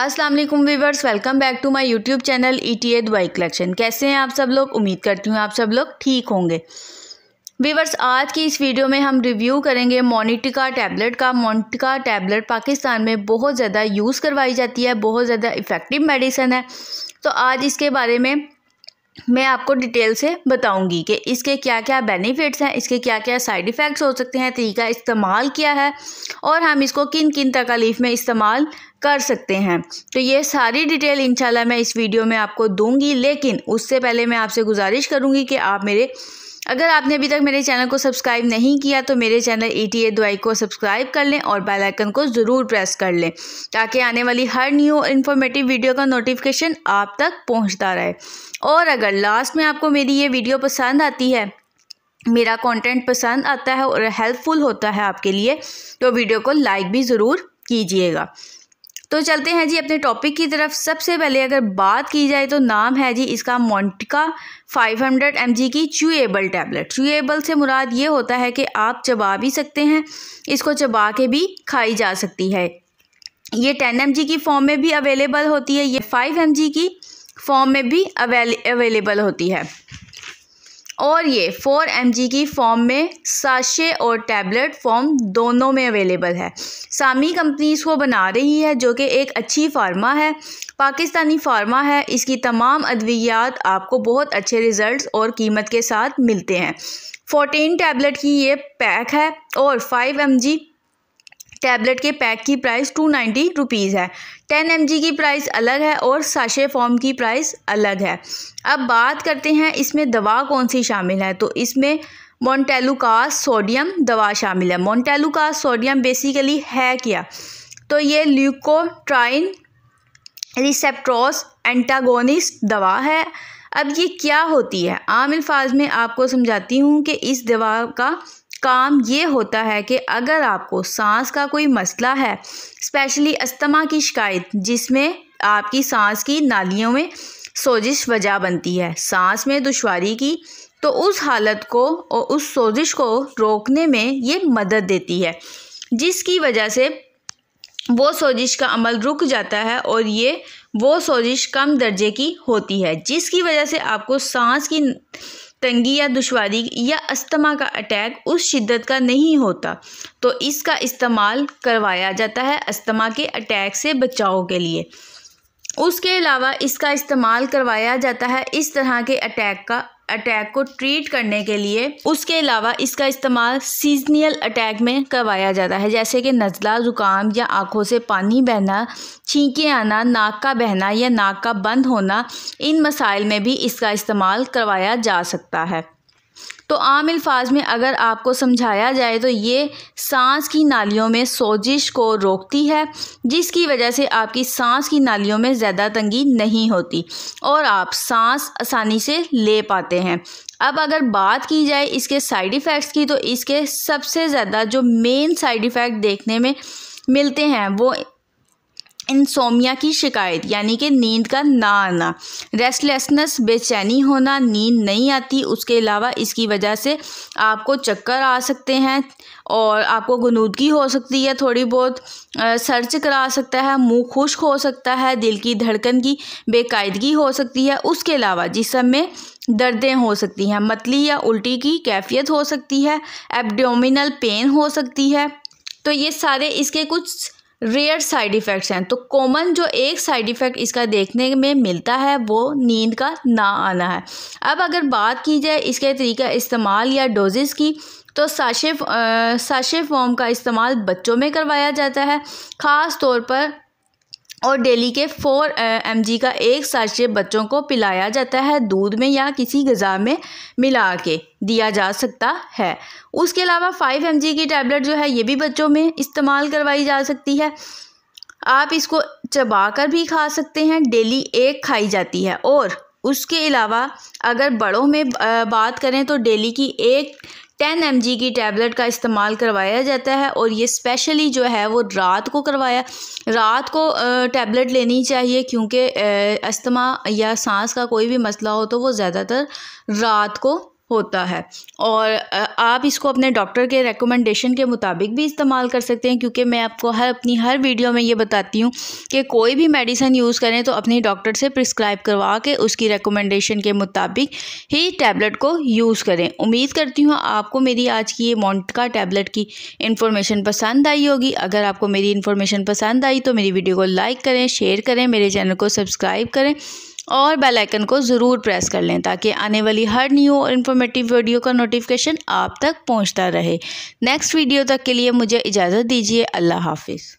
अस्सलाम वालेकुम viewers welcome back to my YouTube channel E T A Dubai collection कैसे हैं आप सब लोग उम्मीद करती हूँ आप सब लोग ठीक होंगे वीवर्स आज की इस वीडियो में हम रिव्यू करेंगे मोनिटिका टैबलेट का मोनिटिका टैबलेट पाकिस्तान में बहुत ज़्यादा यूज़ करवाई जाती है बहुत ज़्यादा इफ़ेक्टिव मेडिसन है तो आज इसके बारे में मैं आपको डिटेल से बताऊंगी कि इसके क्या क्या बेनिफिट्स हैं इसके क्या क्या साइड इफ़ेक्ट्स हो सकते हैं तरीका इस्तेमाल किया है और हम इसको किन किन तकालीफ में इस्तेमाल कर सकते हैं तो ये सारी डिटेल इंशाल्लाह मैं इस वीडियो में आपको दूंगी लेकिन उससे पहले मैं आपसे गुजारिश करूंगी कि आप मेरे अगर आपने अभी तक मेरे चैनल को सब्सक्राइब नहीं किया तो मेरे चैनल ई टी ए दुआई को सब्सक्राइब कर लें और बेल आइकन को ज़रूर प्रेस कर लें ताकि आने वाली हर न्यू इन्फॉर्मेटिव वीडियो का नोटिफिकेशन आप तक पहुंचता रहे और अगर लास्ट में आपको मेरी ये वीडियो पसंद आती है मेरा कंटेंट पसंद आता है और हेल्पफुल होता है आपके लिए तो वीडियो को लाइक भी ज़रूर कीजिएगा तो चलते हैं जी अपने टॉपिक की तरफ सबसे पहले अगर बात की जाए तो नाम है जी इसका मोन्टिका 500 हंड्रेड की चूएबल टैबलेट चूएबल से मुराद ये होता है कि आप चबा भी सकते हैं इसको चबा के भी खाई जा सकती है ये टेन एम की फॉर्म में भी अवेलेबल होती है ये फाइव एम की फॉर्म में भी अवेलेबल होती है और ये फोर एम की फॉर्म में साशे और टैबलेट फॉर्म दोनों में अवेलेबल है सामी कंपनी इसको बना रही है जो कि एक अच्छी फार्मा है पाकिस्तानी फार्मा है इसकी तमाम अद्वियात आपको बहुत अच्छे रिज़ल्ट और कीमत के साथ मिलते हैं फ़ोटीन टैबलेट की ये पैक है और फाइव एम जी टैबलेट के पैक की प्राइस टू नाइन्टी रुपीज़ है टेन एम की प्राइस अलग है और साशे फॉर्म की प्राइस अलग है अब बात करते हैं इसमें दवा कौन सी शामिल है तो इसमें मोन्टेलुकास सोडियम दवा शामिल है मोन्टेलुकास सोडियम बेसिकली है क्या तो ये ल्यूकोट्राइन रिसेप्ट्रोस एंटागोनिस दवा है अब ये क्या होती है आम अल्फाज में आपको समझाती हूँ कि इस दवा का काम ये होता है कि अगर आपको सांस का कोई मसला है स्पेशली अस्थमा की शिकायत जिसमें आपकी सांस की नालियों में सोजिश वजह बनती है सांस में दुशारी की तो उस हालत को और उस सोजिश को रोकने में ये मदद देती है जिसकी वजह से वो सोजिश का अमल रुक जाता है और ये वो सोजिश कम दर्जे की होती है जिसकी वजह से आपको सांस की तंगी या दुशारी या अस्थमा का अटैक उस शिद्दत का नहीं होता तो इसका इस्तेमाल करवाया जाता है अस्थमा के अटैक से बचाव के लिए उसके अलावा इसका इस्तेमाल करवाया जाता है इस तरह के अटैक का अटैक को ट्रीट करने के लिए उसके अलावा इसका इस्तेमाल सीजनियल अटैक में करवाया जाता है जैसे कि नज़ला ज़ुकाम या आँखों से पानी बहना छींकें आना नाक का बहना या नाक का बंद होना इन मसाइल में भी इसका इस्तेमाल करवाया जा सकता है तो आम अल्फाज में अगर आपको समझाया जाए तो ये सांस की नालियों में सोजिश को रोकती है जिसकी वजह से आपकी सांस की नालियों में ज़्यादा तंगी नहीं होती और आप सांस आसानी से ले पाते हैं अब अगर बात की जाए इसके साइड इफ़ेक्ट्स की तो इसके सबसे ज़्यादा जो मेन साइड इफ़ेक्ट देखने में मिलते हैं वो इंसोमिया की शिकायत यानी कि नींद का ना आना रेस्टलेसनेस बेचैनी होना नींद नहीं आती उसके अलावा इसकी वजह से आपको चक्कर आ सकते हैं और आपको गनूदगी हो सकती है थोड़ी बहुत सर्च करा सकता है मुंह खुश्क हो सकता है दिल की धड़कन की बेकायदगी हो सकती है उसके अलावा जिसम में दर्दें हो सकती हैं मतली या उल्टी की कैफियत हो सकती है एबडोमिनल पेन हो सकती है तो ये सारे इसके कुछ रेयर साइड इफ़ेक्ट्स हैं तो कॉमन जो एक साइड इफ़ेक्ट इसका देखने में मिलता है वो नींद का ना आना है अब अगर बात की जाए इसके तरीका इस्तेमाल या डोजेज़ की तो साशे साशे फॉर्म का इस्तेमाल बच्चों में करवाया जाता है ख़ास तौर पर और डेली के फोर एम का एक साशे बच्चों को पिलाया जाता है दूध में या किसी गज़ा में मिला के दिया जा सकता है उसके अलावा फाइव एम की टैबलेट जो है ये भी बच्चों में इस्तेमाल करवाई जा सकती है आप इसको चबा कर भी खा सकते हैं डेली एक खाई जाती है और उसके अलावा अगर बड़ों में बात करें तो डेली की एक टेन एम की टैबलेट का इस्तेमाल करवाया जाता है और ये स्पेशली जो है वो रात को करवाया रात को टैबलेट लेनी चाहिए क्योंकि अस्थमा या सांस का कोई भी मसला हो तो वो ज़्यादातर रात को होता है और आप इसको अपने डॉक्टर के रेकमेंडेशन के मुताबिक भी इस्तेमाल कर सकते हैं क्योंकि मैं आपको हर अपनी हर वीडियो में ये बताती हूँ कि कोई भी मेडिसन यूज़ करें तो अपने डॉक्टर से प्रिस्क्राइब करवा के उसकी रेकमेंडेशन के मुताबिक ही टैबलेट को यूज़ करें उम्मीद करती हूँ आपको मेरी आज की ये मोन्टका टैबलेट की इन्फॉर्मेशन पसंद आई होगी अगर आपको मेरी इन्फॉर्मेशन पसंद आई तो मेरी वीडियो को लाइक करें शेयर करें मेरे चैनल को सब्सक्राइब करें और बेल आइकन को ज़रूर प्रेस कर लें ताकि आने वाली हर न्यू और इन्फॉर्मेटिव वीडियो का नोटिफिकेशन आप तक पहुंचता रहे नेक्स्ट वीडियो तक के लिए मुझे इजाज़त दीजिए अल्लाह हाफिज़